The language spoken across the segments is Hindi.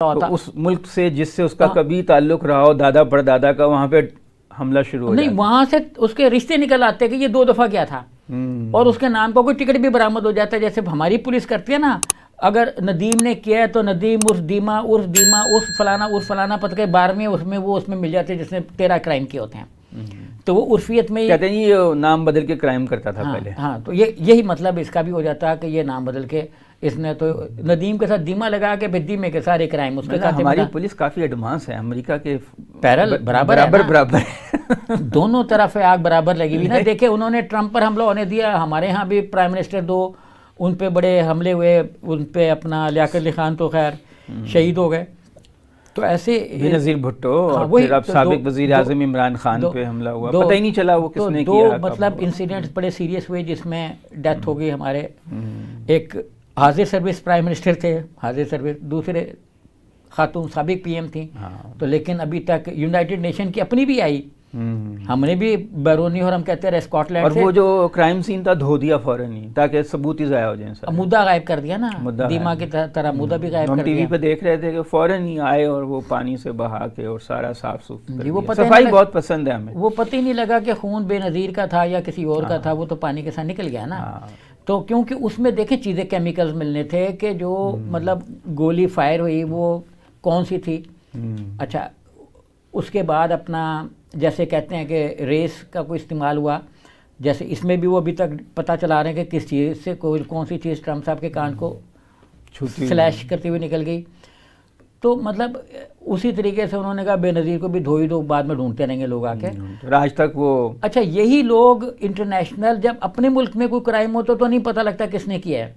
तो, तो उस मुल्क से जिससे उसका हाँ। कभी ताल्लुक रहा हो दादा परदादा का वहां पे हमला शुरू हो नहीं वहां से उसके रिश्ते निकल आते हैं कि ये दो दफ़ा क्या था हम्म। और उसके नाम पर कोई टिकट भी बरामद हो जाता है जैसे हमारी पुलिस करती है ना अगर नदीम ने किया है तो नदीम उर्फ दीमा उर्फ दीमा उर्फ फलाना उर्फ फलाना पद के बारहवें उसमें वो उसमें मिल जाते हैं जिसने तेरह क्राइम किए होते हैं हम्म। तो वो उर्फियत में कहते हैं ये नाम बदल के क्राइम करता था हाँ, पहले हाँ तो ये यही मतलब इसका भी हो जाता है कि ये नाम बदल के इसने तो नदीम के साथ दीमा लगा के फिर दीमे के सारे क्राइम उसके साथ हमारी पुलिस काफ़ी एडवांस है अमेरिका के पैरल बराबर बराबर बराबर दोनों तरफ है आग बराबर लगी हुई ना देखे उन्होंने ट्रंप पर हमला होने दिया हमारे यहाँ भी प्राइम मिनिस्टर दो उन पर बड़े हमले हुए उन पर अपना लियाकत अली खान तो खैर हम्म। शहीद हो गए तो ऐसे नज़ीर भुट्टो हाँ, और सबक वजीर अजम इमरान खान पे हमला हुआ पता ही नहीं चला वो तो किसने किया मतलब इंसिडेंट्स बड़े सीरियस हुए जिसमें डेथ हो हम्म। गई हमारे हम्म। एक हाजिर सर्विस प्राइम मिनिस्टर थे हाजिर सर्विस दूसरे खातून सबक पी एम थी हाँ। तो लेकिन अभी तक यूनाइटेड नेशन की अपनी भी आई हम्म। हमने भी बैरूनी और हम कहते रहे स्कॉटलैंड वो जो क्राइम सीन था धो दिया फौरन ही ताकि सबूत ही जाया हो जाए मुद्दा गायब कर दिया ना दीमा की तरह मुद्दा भी गायब कर टीवी पे देख रहे थे कि फौरन ही आए और वो पानी से बहा के और सारा साफ सुफ वो सफाई बहुत पसंद है हमें वो पता ही नहीं लगा कि खून बेनजीर का था या किसी और का हाँ। था वो तो पानी के साथ निकल गया ना हाँ। तो क्योंकि उसमें देखे चीज़ें केमिकल्स मिलने थे कि जो हम्म। मतलब गोली फायर हुई वो कौन सी थी हम्म। अच्छा उसके बाद अपना जैसे कहते हैं कि रेस का कोई इस्तेमाल हुआ जैसे इसमें भी वो अभी तक पता चला रहे हैं कि किस चीज़ से कोई कौन सी चीज़ ट्रम्प साहब के कान को स्लैश हम्म। करती हुई निकल गई तो मतलब उसी तरीके से उन्होंने कहा बेनज़ीर को भी धो ही दो बाद में ढूंढते रहेंगे लोग आके तो आज तक वो अच्छा यही लोग इंटरनेशनल जब अपने मुल्क में कोई क्राइम हो तो, तो नहीं पता लगता किसने किया है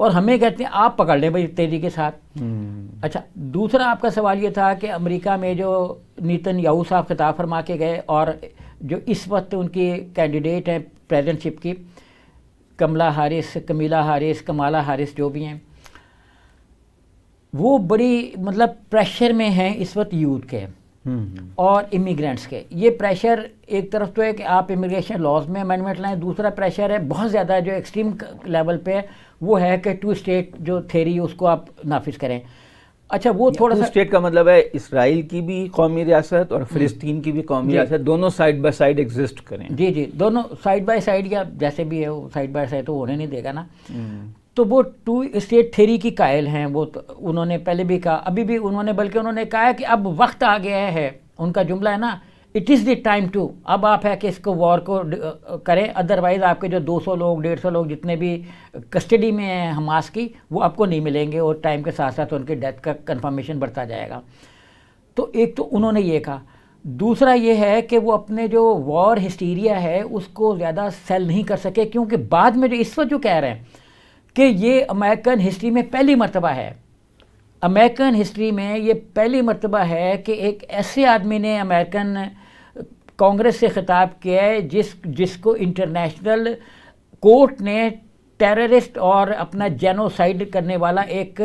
और हमें कहते हैं आप पकड़ लें भाई तेजी के साथ हम्म। अच्छा दूसरा आपका सवाल ये था कि अमेरिका में जो नितिन याहू साहब खिताब फरमा के गए और जो इस वक्त उनकी कैंडिडेट हैं प्रेजिडेंटशिप की कमला हारिस कमीला हारिस कमाला हारिस जो भी हैं वो बड़ी मतलब प्रेशर में हैं इस वक्त यूथ के हम्म, हम्म। और इमिग्रेंट्स के ये प्रेशर एक तरफ तो है कि आप इमिग्रेशन लॉज में अमेंडमेंट लाएं दूसरा प्रेशर है बहुत ज़्यादा जो एक्सट्रीम लेवल पे है वो है कि टू स्टेट जो थेरी उसको आप नाफिज करें अच्छा वो थोड़ा सा स्टेट का मतलब है इसराइल की भी कौमी रियासत और हम्म। फिलिस्तीन की भी कौमी रियासत दोनों साइड बाय साइड एग्जिस्ट करें जी जी दोनों साइड बाय साइड या जैसे भी है वो साइड बाय साइड तो होने नहीं देगा ना तो वो टू स्टेट थेरी की कायल हैं वो तो उन्होंने पहले भी कहा अभी भी उन्होंने बल्कि उन्होंने कहा कि अब वक्त आ गया है उनका जुमला है ना it is the time to अब आप है कि इसको वॉर को करें अदरवाइज़ आपके जो 200 लोग 150 लोग जितने भी कस्टडी में हैं हमास की वो आपको नहीं मिलेंगे और टाइम के साथ साथ उनके डेथ का कन्फर्मेशन बढ़ता जाएगा तो एक तो उन्होंने ये कहा दूसरा ये है कि वो अपने जो वॉर हिस्टीरिया है उसको ज़्यादा सेल नहीं कर सके क्योंकि बाद में जो इस वक्त जो कह रहे हैं कि ये अमेरिकन हिस्ट्री में पहली मरतबा है अमेरिकन हिस्ट्री में ये पहली मरतबा है कि एक ऐसे आदमी ने अमेरिकन कांग्रेस से ख़िताब किया है जिस जिसको इंटरनेशनल कोर्ट ने टेररिस्ट और अपना जेनोसाइड करने वाला एक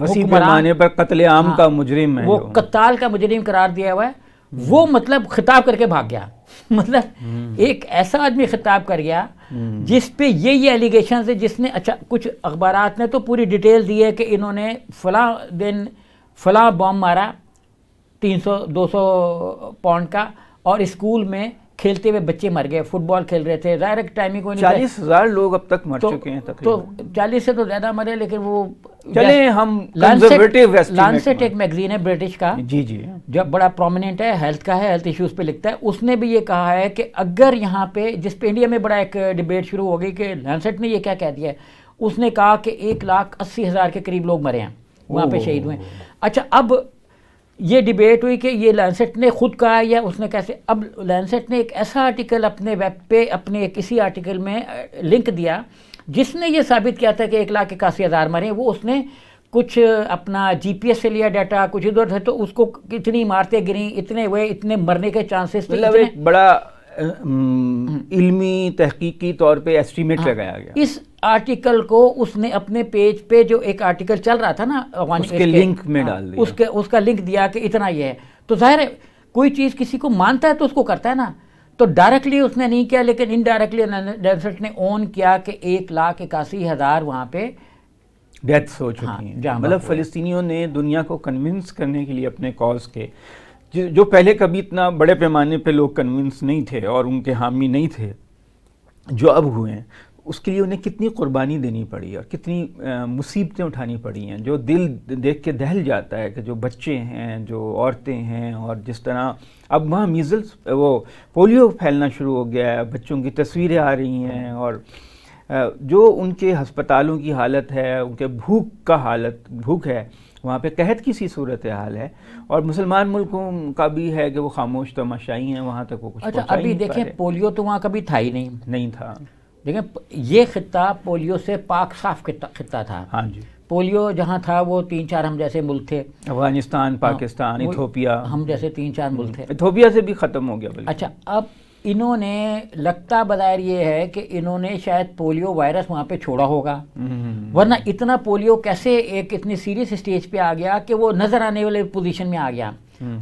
वसी पैमाने पर आम हाँ, का मुजरिम है वो कताल का मुजरिम करार दिया हुआ है वो हम्म। मतलब खिताब करके भाग गया मतलब हम्म। एक ऐसा आदमी खिताब कर गया जिस पे ये ये एलिगेशन है जिसने अच्छा कुछ अखबार ने तो पूरी डिटेल दी है कि इन्होंने फला दिन फला बॉम मारा 300 200 पाउंड का और स्कूल में खेलते हुए बच्चे मर गए फुटबॉल खेल रहे थे डायरेक्ट टाइम ही कोई नहीं चालीस हजार लोग अब तक मर तो, चुके हैं तो चालीस से तो ज्यादा मरे लेकिन वो चले हम लानसेट एक मैगजीन है ब्रिटिश का जी जी जब बड़ा प्रोमिनेंट है हेल्थ का है हेल्थ इश्यूज पे लिखता है उसने भी ये कहा है कि अगर यहाँ पे जिस पे इंडिया में बड़ा एक डिबेट शुरू हो गई कि लानसेट ने ये क्या कह दिया है उसने कहा कि एक लाख अस्सी हज़ार के करीब लोग मरे हैं वहाँ पे शहीद हुए अच्छा अब ये डिबेट हुई कि ये लैंसेट ने खुद कहा या उसने कैसे अब लैंसेट ने एक ऐसा आर्टिकल अपने वेब पे अपने किसी आर्टिकल में लिंक दिया जिसने ये साबित किया था कि एक लाख इक्यासी हज़ार मरे वो उसने कुछ अपना जीपीएस से लिया डाटा कुछ इधर से तो उसको कितनी इमारतें गिरी इतने हुए इतने मरने के चांसेस मतलब एक बड़ा इल्मी तहकीकी तौर पे एस्टीमेट हाँ। लगाया गया इस आर्टिकल को उसने अपने पेज पे जो एक आर्टिकल चल रहा था ना उसके लिंक में डाल दिया उसके उसका लिंक दिया कि इतना ये है तो जाहिर है कोई चीज़ किसी को मानता है तो उसको करता है ना तो डायरेक्टली उसने नहीं किया लेकिन इनडायरेक्टली डेजर्ट ने ओन किया कि एक लाख इक्यासी हज़ार वहां पे डेथ्स हो चुकी हाँ, हैं मतलब फ़लस्तियों ने दुनिया को कन्विंस करने के लिए अपने कॉज के जो पहले कभी इतना बड़े पैमाने पे लोग कन्विंस नहीं थे और उनके हामी नहीं थे जो अब हुए हैं उसके लिए उन्हें कितनी कुर्बानी देनी पड़ी और कितनी मुसीबतें उठानी पड़ी हैं जो दिल देख के दहल जाता है कि जो बच्चे हैं जो औरतें हैं और जिस तरह अब वहाँ मीज़ल्स वो पोलियो फैलना शुरू हो गया है बच्चों की तस्वीरें आ रही हैं और जो उनके हस्पतालों की हालत है उनके भूख का हालत भूख है वहाँ पे कहत की सी सूरत हाल है और मुसलमान मुल्कों का भी है कि वो खामोश तमाशाई हैं वहाँ तक वो कुछ अच्छा अभी देखें पोलियो तो वहाँ कभी था ही नहीं नहीं था देखें ये खत्ता पोलियो से पाक साफ खत्ता था हाँ जी पोलियो जहाँ था वो तीन चार हम जैसे मुल्क थे अफगानिस्तान हाँ, पाकिस्तान इथोपिया हम जैसे तीन चार मुल्क थे इथोपिया से भी ख़त्म हो गया अच्छा अब इन्होंने लगता बदायर ये है कि इन्होंने शायद पोलियो वायरस वहाँ पे छोड़ा होगा हम्म। वरना इतना पोलियो कैसे एक इतनी सीरियस स्टेज पे आ गया कि वो नज़र आने वाले पोजीशन में आ गया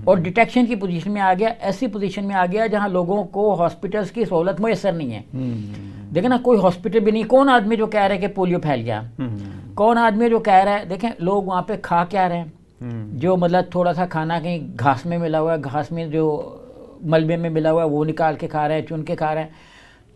और डिटेक्शन की पोजीशन में आ गया ऐसी पोजीशन में आ गया जहां लोगों को हॉस्पिटल्स की सहूलत मैसर नहीं है हम्म। देखें ना कोई हॉस्पिटल भी नहीं कौन आदमी जो कह रहे हैं कि पोलियो फैल गया हम्म। कौन आदमी जो कह रहा है देखें लोग वहाँ पे खा क्या रहे हैं हम्म। जो मतलब थोड़ा सा खाना कहीं घास में मिला हुआ है घास में जो मलबे में मिला हुआ है वो निकाल के खा रहे हैं चुन के खा रहे हैं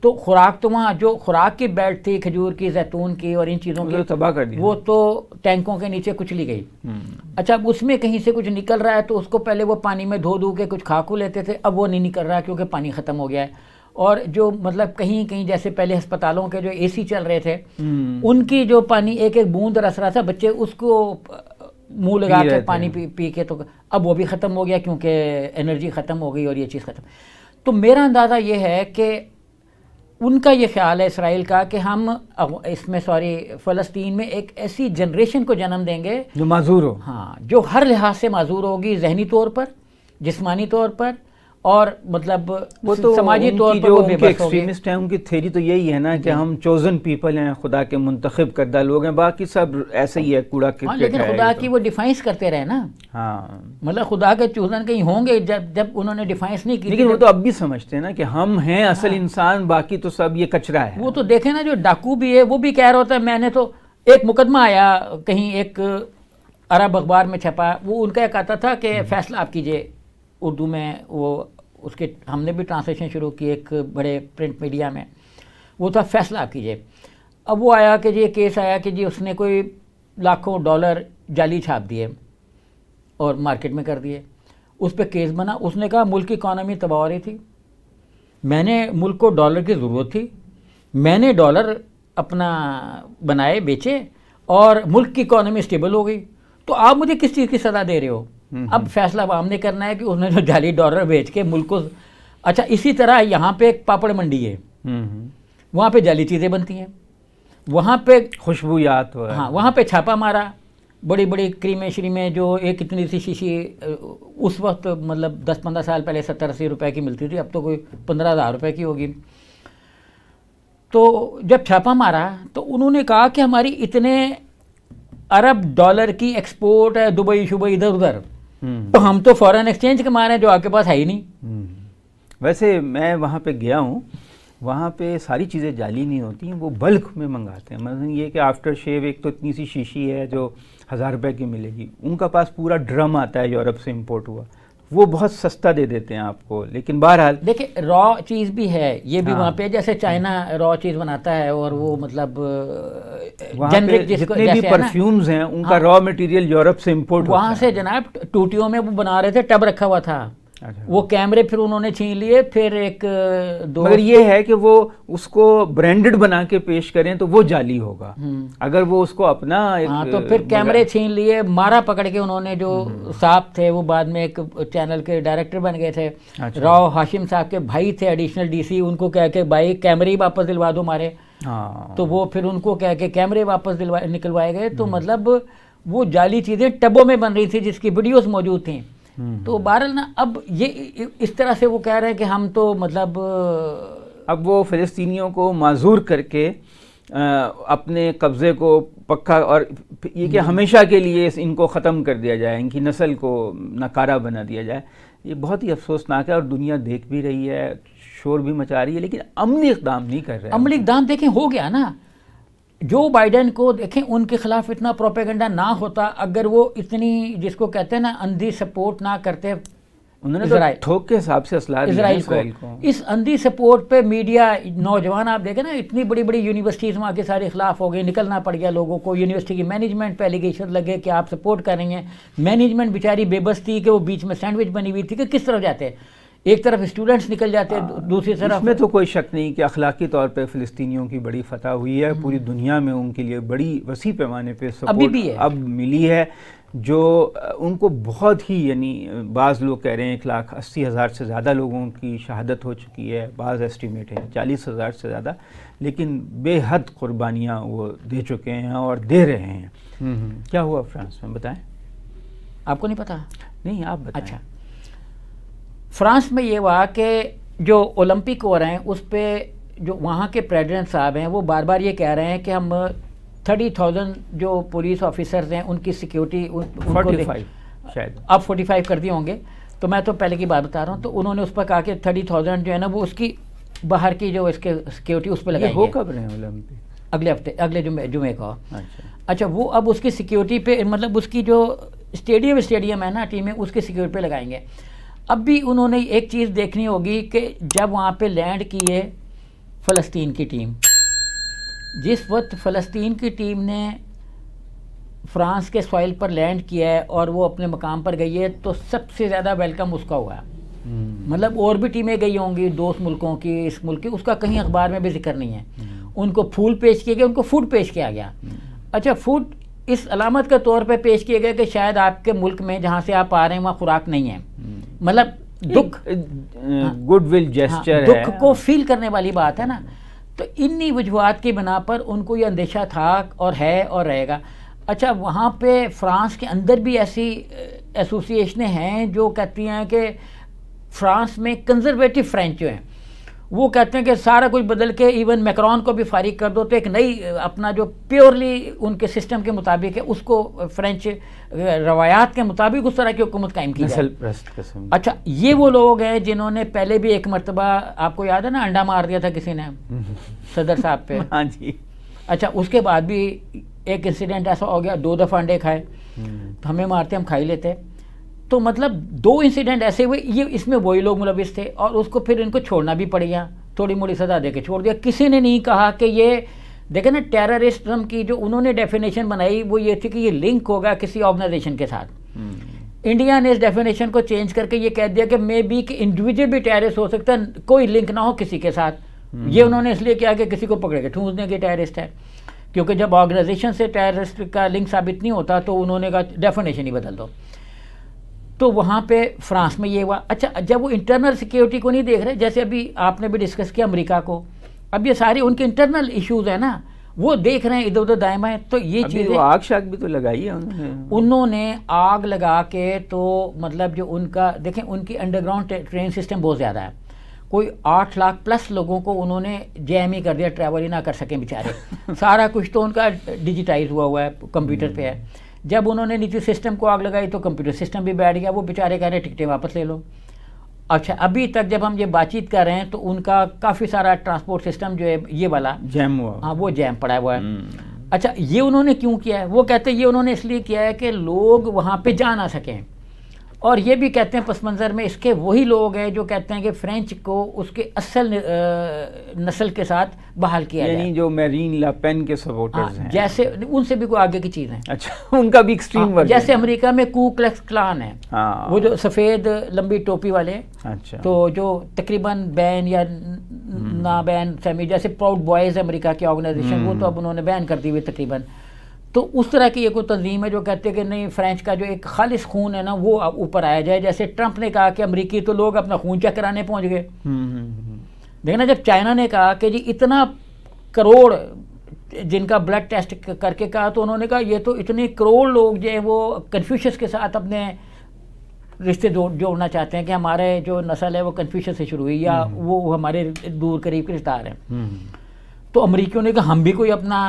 तो खुराक तो वहाँ जो खुराक की बेल्ट थी खजूर की जैतून की और इन चीज़ों की तो तबाह कर दी वो तो टैंकों के नीचे कुचली गई हम्म। अच्छा अब उसमें कहीं से कुछ निकल रहा है तो उसको पहले वो पानी में धो धो के कुछ खाकू लेते थे अब वो नहीं निकल रहा क्योंकि पानी ख़त्म हो गया है और जो मतलब कहीं कहीं जैसे पहले अस्पतालों के जो सी चल रहे थे हम्म। उनकी जो पानी एक एक बूंद रस रहा था बच्चे उसको मुंह लगा के पानी पी पी के तो अब वो भी ख़त्म हो गया क्योंकि एनर्जी ख़त्म हो गई और ये चीज़ ख़त्म तो मेरा अंदाज़ा ये है कि उनका ये ख्याल है इसराइल का कि हम इसमें सॉरी फ़लस्तीन में एक ऐसी जनरेशन को जन्म देंगे जो माजूर हो हाँ जो हर लिहाज से माजूर होगी जहनी तौर पर जिस्मानी तौर पर और मतलब वो तो समाजी तौर पर एक्सट्रीमिस्ट हैं उनकी थेरी तो यही है ना कि हम चोजन पीपल हैं खुदा के मुंतखब करदा लोग हैं बाकी सब ऐसे ही है कूड़ा हाँ, के लेकिन खुदा तो। की वो डिफाइंस करते रहे ना हाँ मतलब खुदा के चोजन कहीं होंगे जब जब उन्होंने डिफाइंस नहीं की लेकिन वो तो अब भी समझते हैं ना कि हम हैं हाँ। असल इंसान बाकी तो सब ये कचरा है वो तो देखे ना जो डाकू भी है वो भी कह रहा होता है मैंने तो एक मुकदमा आया कहीं एक अरब अखबार में छपा वो उनका कहता था कि हम्म। फैसला आप कीजिए उर्दू में वो उसके हमने भी ट्रांसलेशन शुरू की एक बड़े प्रिंट मीडिया में वो था फैसला कीजिए अब वो आया कि जी केस आया कि जी उसने कोई लाखों डॉलर जाली छाप दिए और मार्केट में कर दिए उस पर केस बना उसने कहा मुल्क की इकानमी तबाह हो रही थी मैंने मुल्क को डॉलर की ज़रूरत थी मैंने डॉलर अपना बनाए बेचे और मुल्क की इकानमी स्टेबल हो गई तो आप मुझे किस चीज़ की सजा दे रहे हो अब फैसला आवाम ने करना है कि उसने जो जाली डॉलर बेच के मुल्क को अच्छा इसी तरह यहाँ पे एक पापड़ मंडी है वहाँ पे जाली चीज़ें बनती हैं वहाँ पे खुशबूयात याद तो हाँ वहाँ पे छापा मारा बड़ी बड़ी क्रीमें श्रीमें जो एक इतनी सी शीशी उस वक्त मतलब दस पंद्रह साल पहले सत्तर अस्सी रुपए की मिलती थी अब तो कोई पंद्रह हज़ार रुपये की होगी तो जब छापा मारा तो उन्होंने कहा कि हमारी इतने अरब डॉलर की एक्सपोर्ट है दुबई शुबई इधर उधर तो हम तो फॉरेन एक्सचेंज के मारे जो आपके पास है ही नहीं हम्म। वैसे मैं वहाँ पे गया हूँ वहाँ पे सारी चीज़ें जाली नहीं होती हैं वो बल्क में मंगाते हैं मतलब ये कि आफ्टर शेव एक तो इतनी सी शीशी है जो हज़ार रुपए की मिलेगी उनका पास पूरा ड्रम आता है यूरोप से इम्पोर्ट हुआ वो बहुत सस्ता दे देते हैं आपको लेकिन बहरहाल देखिए रॉ चीज़ भी है ये भी हाँ। वहाँ पे जैसे चाइना रॉ चीज़ बनाता है और वो मतलब पे जितने भी परफ्यूम्स हैं उनका रॉ मटेरियल यूरोप से इम्पोर्ट वहाँ से जनाब टूटियों में वो बना रहे थे टब रखा हुआ था अच्छा। वो कैमरे फिर उन्होंने छीन लिए फिर एक दो मगर ये है कि वो उसको ब्रांडेड बना के पेश करें तो वो जाली होगा हम्म। अगर वो उसको अपना एक आ, हाँ, तो फिर कैमरे छीन लिए मारा पकड़ के उन्होंने जो हम्म। साहब थे वो बाद में एक चैनल के डायरेक्टर बन गए थे अच्छा। राव हाशिम साहब के भाई थे एडिशनल डीसी उनको कह के भाई कैमरे ही वापस दिलवा दो मारे हाँ। तो वो फिर उनको कह के कैमरे वापस दिलवा निकलवाए गए तो हम्म। मतलब वो जाली चीज़ें टबों में बन रही थी जिसकी वीडियोस मौजूद थी हम्म। तो बहरहाल ना अब ये इस तरह से वो कह रहे हैं कि हम तो मतलब अब वो फ़लस्तियों को माजूर करके आ, अपने कब्ज़े को पक्का और ये कि हम्म। हमेशा के लिए इनको ख़त्म कर दिया जाए इनकी नस्ल को नकारा बना दिया जाए ये बहुत ही अफसोसनाक है और दुनिया देख भी रही है शोर भी मचा रही है लेकिन अमली इकदाम नहीं कर रहे अमली इकदाम देखें हो गया ना जो बाइडेन को देखें उनके खिलाफ इतना प्रोपेगेंडा ना होता अगर वो इतनी जिसको कहते हैं ना अंधी सपोर्ट ना करते उन्होंने तो थोक के हिसाब से इसराइल को, को इस अंधी सपोर्ट पे मीडिया नौजवान आप देखें ना इतनी बड़ी बड़ी यूनिवर्सिटीज़ में आके सारे खिलाफ हो गए निकलना पड़ गया लोगों को यूनिवर्सिटी की मैनेजमेंट पे एलिगेशन लगे कि आप सपोर्ट करेंगे मैनेजमेंट बेचारी बेबस थी कि वो बीच में सैंडविच बनी हुई थी कि किस तरह जाते हैं एक तरफ स्टूडेंट्स निकल जाते हैं दूसरी तरफ इसमें तो कोई शक नहीं कि अखलाकी तौर पे फिलिस्तीनियों की बड़ी फतह हुई है पूरी हम्म। दुनिया में उनके लिए बड़ी वसी पैमाने पे सपोर्ट अभी भी है अब मिली है जो उनको बहुत ही यानी बाज़ लोग कह रहे हैं एक लाख अस्सी हज़ार से ज़्यादा लोगों की शहादत हो चुकी है बाज़ एस्टीमेट है चालीस हज़ार से ज़्यादा लेकिन बेहद कुर्बानियाँ वो दे चुके हैं और दे रहे हैं हम्म, हम्म। क्या हुआ फ्रांस में बताएं आपको नहीं पता नहीं आप बताएं अच्छा फ्रांस में ये हुआ कि जो ओलंपिक हो रहे हैं उस पर जो वहाँ के प्रेसिडेंट साहब हैं वो बार बार ये कह रहे हैं कि हम थर्टी थाउजेंड जो पुलिस ऑफिसर्स हैं उनकी सिक्योरिटी उन, उनको शायद अब फोर्टी फाइव कर दिए होंगे तो मैं तो पहले की बात बता रहा हूँ तो उन्होंने उस पर कहा कि थर्टी थाउजेंड जो है ना वो उसकी बाहर की जो इसके सिक्योरिटी उस पर लगाई हो कब रहे ओलंपिक अगले हफ्ते अगले जुमे जुमे को अच्छा अच्छा वो अब उसकी सिक्योरिटी पे मतलब उसकी जो स्टेडियम स्टेडियम है ना टीमें उसकी सिक्योरिटी पे लगाएंगे अब भी उन्होंने एक चीज़ देखनी होगी कि जब वहाँ पे लैंड किए फ़लस्तीन की टीम जिस वक्त फ़लस्तीन की टीम ने फ्रांस के सॉइल पर लैंड किया है और वो अपने मकाम पर गई है तो सबसे ज़्यादा वेलकम उसका हुआ हम्म। मतलब और भी टीमें गई होंगी दोस्त मुल्कों की इस मुल्क की उसका कहीं अखबार में भी जिक्र नहीं है हम्म। उनको फूल पेश किए गए उनको फूड पेश किया गया हम्म। अच्छा फूड इस अलामत के तौर पे पेश किया गया कि शायद आपके मुल्क में जहाँ से आप आ रहे हैं वहाँ खुराक नहीं है मतलब दुख गुडविल हाँ, जेस्टर दुख को फील करने वाली बात है ना तो इन्हीं वजूहत की बना पर उनको ये अंदेशा था और है और रहेगा अच्छा वहाँ पे फ्रांस के अंदर भी ऐसी एसोसिएशनें हैं जो कहती हैं कि फ्रांस में कंजर्वेटिव फ्रेंच हैं वो कहते हैं कि सारा कुछ बदल के इवन मैक्रॉन को भी फारिग कर दो तो एक नई अपना जो प्योरली उनके सिस्टम के मुताबिक है उसको फ्रेंच रवायात के मुताबिक उस तरह की हुकूमत कायम की जाए अच्छा ये वो लोग हैं जिन्होंने पहले भी एक मरतबा आपको याद है ना अंडा मार दिया था किसी ने सदर साहब पे हाँ जी अच्छा उसके बाद भी एक इंसिडेंट ऐसा हो गया दो दफ़ा अंडे खाए हम्म। तो हमें मारते हम खाई लेते तो मतलब दो इंसिडेंट ऐसे हुए ये इसमें वही लोग मुलविस थे और उसको फिर इनको छोड़ना भी पड़ गया थोड़ी मोड़ी सजा दे के छोड़ दिया किसी ने नहीं कहा कि ये देखे ना टेररिज्म की जो उन्होंने डेफिनेशन बनाई वो ये थी कि ये लिंक होगा किसी ऑर्गेनाइजेशन के साथ इंडिया हम्म। ने इस डेफिनेशन को चेंज करके ये कह दिया कि मे बी कि इंडिविजुअल भी टेररिस्ट हो सकता है कोई लिंक ना हो किसी के साथ हम्म। ये उन्होंने इसलिए किया कि किसी को पकड़ के ठूंस दें कि टेररिस्ट है क्योंकि जब ऑर्गेनाइजेशन से टेररिस्ट का लिंक साबित नहीं होता तो उन्होंने कहा डेफिनेशन ही बदल दो तो वहाँ पे फ्रांस में ये हुआ अच्छा जब वो इंटरनल सिक्योरिटी को नहीं देख रहे जैसे अभी आपने भी डिस्कस किया अमेरिका को अब ये सारी उनके इंटरनल इश्यूज है ना वो देख रहे हैं इधर उधर दाएं बाएं तो ये चीज आग शाग भी तो लगाई है उन्होंने उन्होंने आग लगा के तो मतलब जो उनका देखें उनकी अंडरग्राउंड ट्रेन सिस्टम बहुत ज़्यादा है कोई आठ लाख प्लस लोगों को उन्होंने जैम ही कर दिया ट्रैवल ही ना कर सकें बेचारे सारा कुछ तो उनका डिजिटाइज हुआ हुआ है कंप्यूटर पे है जब उन्होंने निजी सिस्टम को आग लगाई तो कंप्यूटर सिस्टम भी बैठ गया वो बेचारे कह रहे टिकटें वापस ले लो अच्छा अभी तक जब हम ये बातचीत कर रहे हैं तो उनका काफ़ी सारा ट्रांसपोर्ट सिस्टम जो है ये वाला जैम हुआ हाँ वो जैम पड़ा हुआ है हम्म। अच्छा ये उन्होंने क्यों किया है वो कहते हैं ये उन्होंने इसलिए किया है कि लोग वहाँ पे जा ना सकें और ये भी कहते हैं पस मंज़र में इसके वही लोग हैं जो कहते हैं कि फ्रेंच को उसके असल नस्ल के साथ बहाल किया यानी जो मेरीन लापेन के सपोर्टर्स हाँ, हैं जैसे उनसे भी कोई आगे की चीज़ है अच्छा उनका भी एक्सट्रीम हाँ, वर्जन जैसे अमेरिका में कू क्लक्स क्लान है हाँ। वो जो सफ़ेद लंबी टोपी वाले अच्छा तो जो तकरीबन बैन या हम्म। ना बैन सेमी जैसे प्राउड बॉयज़ अमेरिका के ऑर्गेनाइजेशन वो हम्म। तो अब उन्होंने बैन कर दी हुई तकरीबन तो उस तरह की एक तंजीम है जो कहते हैं कि नहीं फ्रेंच का जो एक खालिश खून है ना वो ऊपर आया जाए जैसे ट्रंप ने कहा कि अमरीकी तो लोग अपना खून चेक कराने पहुँच गए हम्म, हम्म, हम्म। देखना जब चाइना ने कहा कि जी इतना करोड़ जिनका ब्लड टेस्ट करके कहा तो उन्होंने कहा ये तो इतने करोड़ लोग जो है वो कन्फ्यूशस के साथ अपने रिश्ते जोड़ना चाहते हैं कि हमारे जो नस्ल है वो कन्फ्यूशन से शुरू हुई या वो हमारे दूर करीब के रिश्तेदार हैं तो अमरीकियों ने कहा हम भी कोई अपना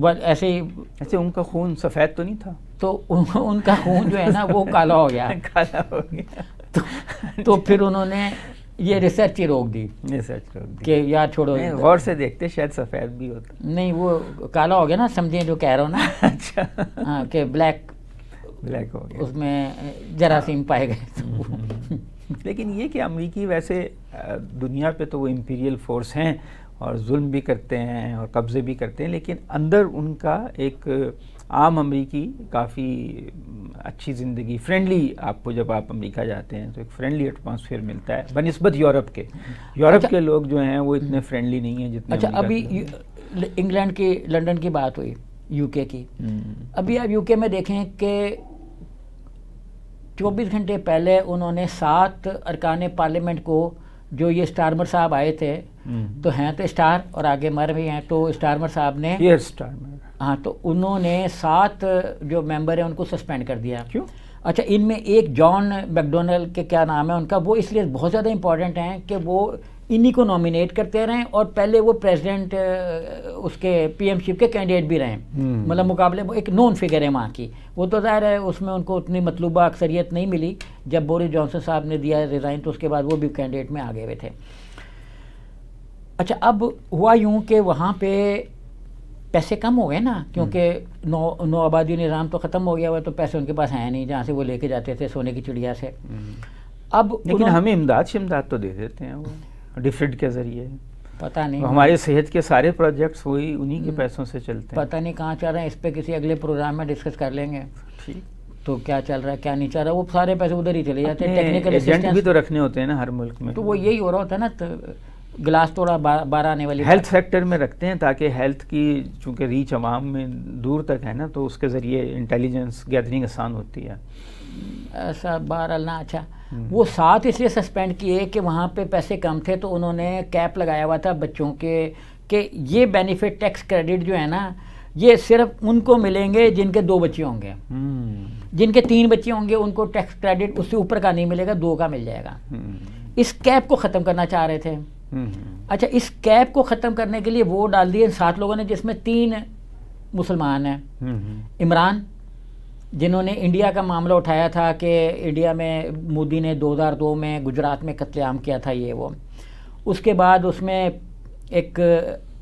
बस ऐसे ही ऐसे उनका खून सफ़ेद तो नहीं था तो उन, उनका खून जो है ना वो काला हो गया काला हो गया तो, तो फिर उन्होंने ये रिसर्च ही रोक दी रिसर्च रोक दी कि यार छोड़ो गौर से देखते शायद सफ़ेद भी होता नहीं वो काला हो गया ना समझे जो कह रहा हो ना अच्छा हाँ कि ब्लैक ब्लैक हो गया उसमें जरासीम पाए हाँ। गए तो। लेकिन ये कि अमरीकी वैसे दुनिया पे तो वो इम्पीरियल फोर्स हैं और जुल्म भी करते हैं और कब्ज़े भी करते हैं लेकिन अंदर उनका एक आम अमरीकी काफ़ी अच्छी ज़िंदगी फ्रेंडली आपको जब आप अमेरिका जाते हैं तो एक फ्रेंडली एटमोसफियर मिलता है बनस्बत यूरोप के यूरोप अच्छा, के लोग जो हैं वो इतने फ्रेंडली हम्म। नहीं हैं जितने अच्छा अभी इंग्लैंड के लंदन की बात हुई यूके की हम्म। अभी आप यूके में देखें कि 24 घंटे पहले उन्होंने सात अरकान पार्लियामेंट को जो ये स्टारमर साहब आए थे हम्म। तो हैं तो स्टार और आगे मर भी हैं तो स्टारमर साहब ने ये स्टारमर हाँ तो उन्होंने सात जो मेंबर हैं उनको सस्पेंड कर दिया क्यों अच्छा इनमें एक जॉन मैकडोनल्ड के क्या नाम है उनका वो इसलिए बहुत ज़्यादा इंपॉर्टेंट हैं कि वो इन्हीं को नॉमिनेट करते रहे और पहले वो प्रेसिडेंट उसके पीएमशिप के कैंडिडेट भी रहे हम्म। मतलब मुकाबले एक नॉन फिगर है वहाँ की वो तो ज़ाहिर है उसमें उनको उतनी मतलूबा अक्सरियत नहीं मिली जब बोरिस जॉनसन साहब ने दिया रिज़ाइन तो उसके बाद वो भी कैंडिडेट में आगे हुए थे अच्छा अब हुआ यूँ कि वहाँ पे पैसे कम हो गए ना हम्म। क्योंकि नौ नौ आबादी निज़ाम तो ख़त्म हो गया हुआ तो पैसे उनके पास आए नहीं जहाँ से वो लेके जाते थे सोने की चिड़िया से हम्म। अब लेकिन हमें इमदाद से इमदाद तो दे देते हैं वो डिफरेंट के ज़रिए पता नहीं हमारे सेहत के सारे प्रोजेक्ट्स वही उन्हीं के हम्म। पैसों से चलते हैं पता नहीं कहाँ चल रहे हैं इस पर किसी अगले प्रोग्राम में डिस्कस कर लेंगे ठीक तो क्या चल रहा है क्या नहीं चल रहा है वो सारे पैसे उधर ही चले जाते हैं टेक्निकल एजेंट भी तो रखने होते हैं ना हर मुल्क में तो वो यही हो रहा होता है ना ग्लास थोड़ा बार, आने वाली हेल्थ सेक्टर में रखते हैं ताकि हेल्थ की चूँकि रीच आवाम में दूर तक है ना तो उसके ज़रिए इंटेलिजेंस गैदरिंग आसान होती है ऐसा बहरहाल ना अच्छा हम्म। वो साथ इसलिए सस्पेंड किए कि वहाँ पे पैसे कम थे तो उन्होंने कैप लगाया हुआ था बच्चों के कि ये बेनिफिट टैक्स क्रेडिट जो है ना ये सिर्फ उनको मिलेंगे जिनके दो बच्चे होंगे हम्म। जिनके तीन बच्चे होंगे उनको टैक्स क्रेडिट उससे ऊपर का नहीं मिलेगा दो का मिल जाएगा हम्म। इस कैप को ख़त्म करना चाह रहे थे अच्छा इस कैप को ख़त्म करने के लिए वो डाल दिए सात लोगों ने जिसमें तीन मुसलमान हैं इमरान जिन्होंने इंडिया का मामला उठाया था कि इंडिया में मोदी ने 2002 में गुजरात में कत्लेआम किया था ये वो उसके बाद उसमें एक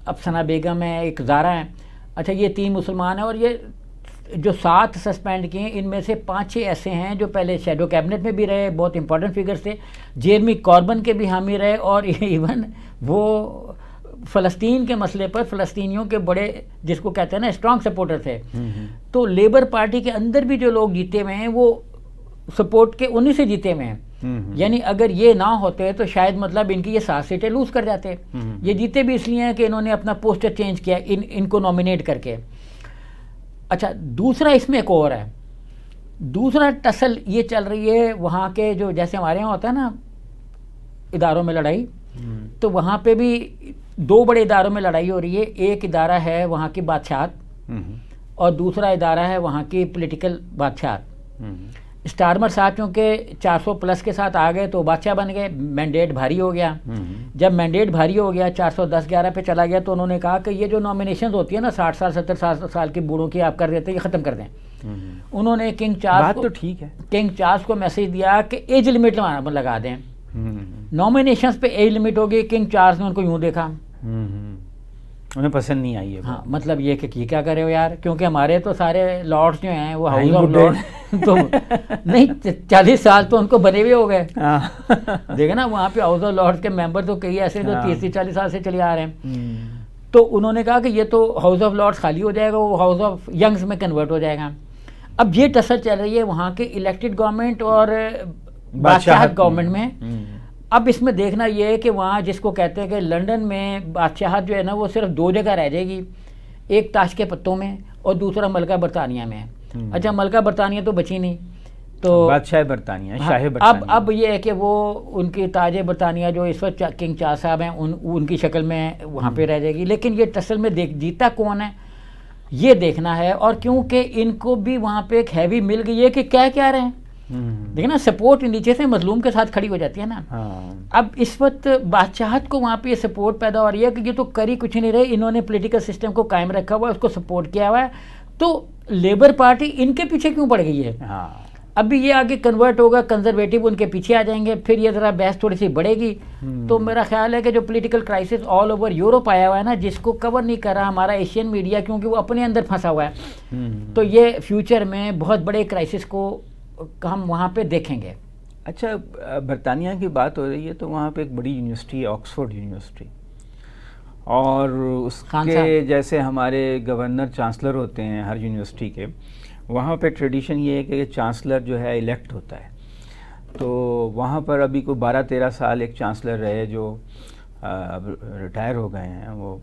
अफसना बेगम है एक जारा है अच्छा ये तीन मुसलमान हैं और ये जो सात सस्पेंड किए इनमें से पांच छह ऐसे हैं जो पहले शेडो कैबिनेट में भी रहे बहुत इंपॉर्टेंट फिगर्स थे जेरमी कॉर्बन के भी हामी रहे और इवन वो फ़लस्तीन के मसले पर फ़लस्तीनियों के बड़े जिसको कहते हैं ना स्ट्रांग सपोर्टर थे हम्म, हम्म। तो लेबर पार्टी के अंदर भी जो लोग जीते हुए हैं वो सपोर्ट के उन्हीं से जीते हुए हैं हम्म, यानी अगर ये ना होते तो शायद मतलब इनकी ये सात सीटें लूज कर जाते ये जीते भी इसलिए हैं कि इन्होंने अपना पोस्टर चेंज किया इन इनको नॉमिनेट करके अच्छा दूसरा इसमें एक और है दूसरा टसल ये चल रही है वहाँ के जो जैसे हमारे यहाँ होता है ना इदारों में लड़ाई हम्म। तो वहाँ पे भी दो बड़े इदारों में लड़ाई हो रही है एक इदारा है वहाँ की बादशाह हम्म। और दूसरा इदारा है वहाँ की पॉलिटिकल बादशाह हम्म। स्टारमर साहब चूँकि 400 प्लस के साथ आ गए तो बादशाह बन गए मैंडेट भारी हो गया हम्म, हम्म। जब मैंडेट भारी हो गया 410 11 पे चला गया तो उन्होंने कहा कि ये जो नॉमिनेशन होती है ना 60 साल 70 साल साल के बूढ़ों की आप कर देते हैं ये ख़त्म कर दें हम्म, उन्होंने किंग चार्ल्स तो ठीक है किंग चार्ल्स को मैसेज दिया कि एज लिमिट लगा दें नॉमिनेशन पर एज लिमिट होगी किंग चार्ल्स ने उनको यूँ देखा उन्हें पसंद नहीं आई है हाँ मतलब ये कि ये क्या करे हो यार क्योंकि हमारे तो सारे लॉर्ड्स जो हैं वो हाउस ऑफ लॉर्ड तो नहीं चालीस साल तो उनको बने हुए हो गए हाँ। देखे ना वहाँ पे हाउस ऑफ लॉर्ड्स के मेंबर तो कई ऐसे जो तीस हाँ। तीस चालीस साल से चले आ रहे हैं हम्म। तो उन्होंने कहा कि ये तो हाउस ऑफ लॉर्ड्स खाली हो जाएगा वो हाउस ऑफ यंग्स में कन्वर्ट हो जाएगा अब ये टसर चल रही है वहाँ के इलेक्टेड गवर्नमेंट और बादशाह गवर्नमेंट में हम्म। अब इसमें देखना यह है कि वहाँ जिसको कहते हैं कि लंदन में बादशाहत जो है ना वो सिर्फ दो जगह रह जाएगी एक ताश के पत्तों में और दूसरा मलका बरतानिया में है हम्म। अच्छा मलका बरतानिया तो बची नहीं तो हाँ, बादशाह बरतानिया हाँ, शाह अब अब ये है कि वो उनकी ताज बरतानिया जो इस वक्त किंग चाह साहब हैं उन उनकी शक्ल में वहाँ पर हम्म। रह जाएगी लेकिन ये टसल में देख जीता कौन है ये देखना है और क्योंकि इनको भी वहाँ पे एक हैवी मिल गई है कि क्या क्या रहे हैं देखिए हम्म। ना सपोर्ट नीचे से मजलूम के साथ खड़ी हो जाती है ना हाँ। अब इस वक्त बादशाहत को वहाँ पे ये सपोर्ट पैदा हो रही है कि ये तो कर ही कुछ नहीं रहे इन्होंने पॉलिटिकल सिस्टम को कायम रखा हुआ है उसको सपोर्ट किया हुआ है तो लेबर पार्टी इनके पीछे क्यों पड़ गई है हाँ। अभी ये आगे कन्वर्ट होगा कंजर्वेटिव उनके पीछे आ जाएंगे फिर ये ज़रा बहस थोड़ी सी बढ़ेगी हम्म। तो मेरा ख्याल है कि जो political crisis all over Europe आया हुआ है ना जिसको कवर नहीं कर रहा हमारा एशियन मीडिया क्योंकि वो अपने अंदर फंसा हुआ है हम्म। तो ये फ्यूचर में बहुत बड़े क्राइसिस को हम वहाँ पे देखेंगे अच्छा बरतानिया की बात हो रही है तो वहाँ पे एक बड़ी यूनिवर्सिटी है ऑक्सफोर्ड यूनिवर्सिटी और उसके जैसे हमारे गवर्नर चांसलर होते हैं हर यूनिवर्सिटी के वहाँ पे ट्रेडिशन ये है कि चांसलर जो है इलेक्ट होता है तो वहाँ पर अभी को बारह तेरह साल एक चांसलर रहे जो रिटायर हो गए हैं वो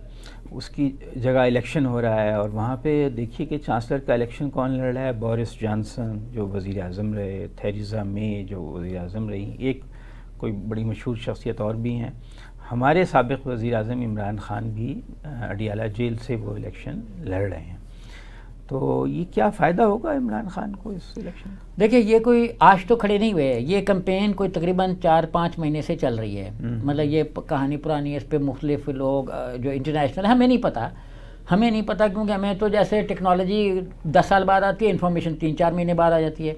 उसकी जगह इलेक्शन हो रहा है और वहाँ पे देखिए कि चांसलर का इलेक्शन कौन लड़ रहा है बोरिस जॉनसन जो वज़ी अजम रहे थेरिज़ा मे जो वज़ी अजम रही एक कोई बड़ी मशहूर शख्सियत और भी हैं हमारे सबक वज़ी अजम इमरान ख़ान भी अडियाला जेल से वो इलेक्शन लड़ रहे हैं तो ये क्या फ़ायदा होगा इमरान खान को इस इलेक्शन देखिए ये कोई आज तो खड़े नहीं हुए हैं ये कंपेन कोई तकरीबन चार पाँच महीने से चल रही है हम्म। मतलब ये कहानी पुरानी है इस पर मुख्तफ लोग जो इंटरनेशनल हमें नहीं पता हमें नहीं पता क्योंकि हमें तो जैसे टेक्नोलॉजी दस साल बाद आती है इन्फॉर्मेशन तीन चार महीने बाद आ जाती है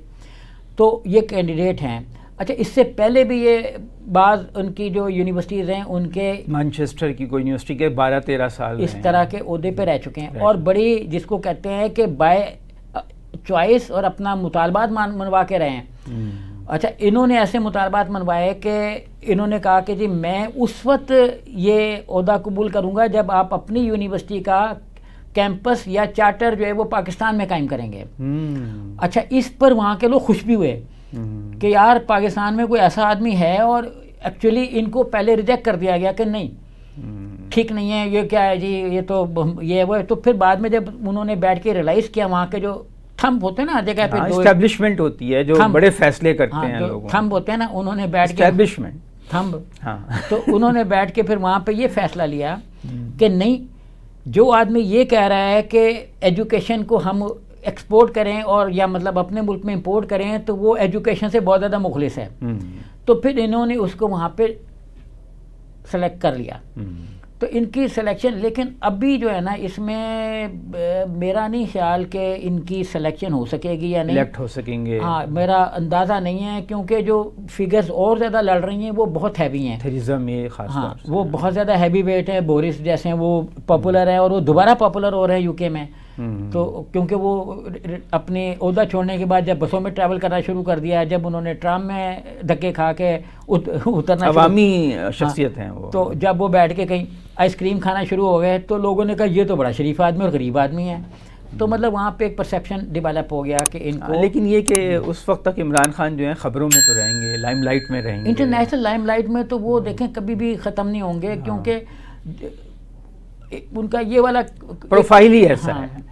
तो ये कैंडिडेट हैं अच्छा इससे पहले भी ये बाद उनकी जो यूनिवर्सिटीज़ हैं उनके मैनचेस्टर की कोई यूनिवर्सिटी के बारह तेरह साल इस तरह के अहदे पर रह चुके हैं और बड़ी जिसको कहते हैं कि बाय चॉइस और अपना मुतालबात मनवा के रहे हैं हम्म। अच्छा इन्होंने ऐसे मुतालबात मनवाए कि इन्होंने कहा कि जी मैं उस वक्त ये अहदा कबूल करूँगा जब आप अपनी यूनिवर्सिटी का कैंपस या चार्टर जो है वो पाकिस्तान में कायम करेंगे हम्म। अच्छा इस पर वहाँ के लोग खुश भी हुए कि यार पाकिस्तान में कोई ऐसा आदमी है और एक्चुअली इनको पहले रिजेक्ट कर दिया गया कि नहीं ठीक नहीं है ये क्या है जी ये तो ये है तो फिर बाद में जब उन्होंने बैठ के रियलाइज किया वहाँ के जो थम्प होते हैं ना जगह पे एस्टेब्लिशमेंट होती है जो बड़े फैसले करते हाँ, हैं लोग थम्प होते हैं ना उन्होंने बैठ के एस्टेब्लिशमेंट हाँ। तो उन्होंने बैठ के फिर वहां पे ये फैसला लिया हम्म। कि नहीं जो आदमी ये कह रहा है कि एजुकेशन को हम एक्सपोर्ट करें और या मतलब अपने मुल्क में इम्पोर्ट करें तो वो एजुकेशन से बहुत ज़्यादा मुखलिस है हम्म। तो फिर इन्होंने उसको वहाँ पर सेलेक्ट कर लिया हम्म। तो इनकी सिलेक्शन लेकिन अभी जो है ना इसमें मेरा नहीं ख्याल कि इनकी सिलेक्शन हो सकेगी या नहीं हो सकेंगे हाँ मेरा अंदाज़ा नहीं है क्योंकि जो फिगर्स और ज़्यादा लड़ रही हैं वो बहुत हैवी हैं थेरिज्म ये खास हाँ वो बहुत ज़्यादा हैवी वेट है बोरिस जैसे हैं वो पॉपुलर हैं और वो दोबारा पॉपुलर हो रहे हैं यूके में हम्म। तो क्योंकि वो अपने अहदा छोड़ने के बाद जब बसों में ट्रैवल करना शुरू कर दिया जब उन्होंने ट्राम में धक्के खा के उत, उतरना अवामी हाँ। शख्सियत हाँ, हैं वो तो जब वो बैठ के कहीं आइसक्रीम खाना शुरू हो गए तो लोगों ने कहा ये तो बड़ा शरीफ आदमी और गरीब आदमी है तो हम्म। मतलब वहाँ पे एक परसेप्शन डेवलप हो गया कि इनको हाँ, लेकिन ये कि हम्म। उस वक्त तक इमरान खान जो है ख़बरों में तो रहेंगे लाइमलाइट में रहेंगे इंटरनेशनल लाइमलाइट में तो वो देखें कभी भी ख़त्म नहीं होंगे हाँ। क्योंकि उनका ये वाला प्रोफाइल ही ऐसा है